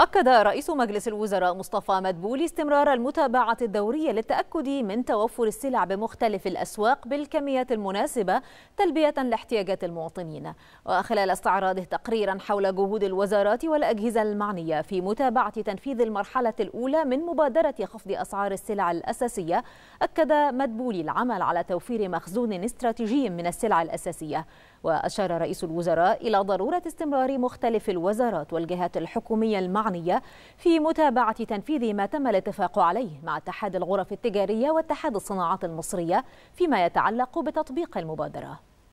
أكد رئيس مجلس الوزراء مصطفى مدبولي استمرار المتابعة الدورية للتأكد من توفر السلع بمختلف الأسواق بالكميات المناسبة تلبية لاحتياجات المواطنين وخلال استعراضه تقريرا حول جهود الوزارات والأجهزة المعنية في متابعة تنفيذ المرحلة الأولى من مبادرة خفض أسعار السلع الأساسية أكد مدبولي العمل على توفير مخزون استراتيجي من السلع الأساسية وأشار رئيس الوزراء إلى ضرورة استمرار مختلف الوزارات والجهات الحكومية المعنية المعنية في متابعة تنفيذ ما تم الاتفاق عليه مع اتحاد الغرف التجارية واتحاد الصناعات المصرية فيما يتعلق بتطبيق المبادرة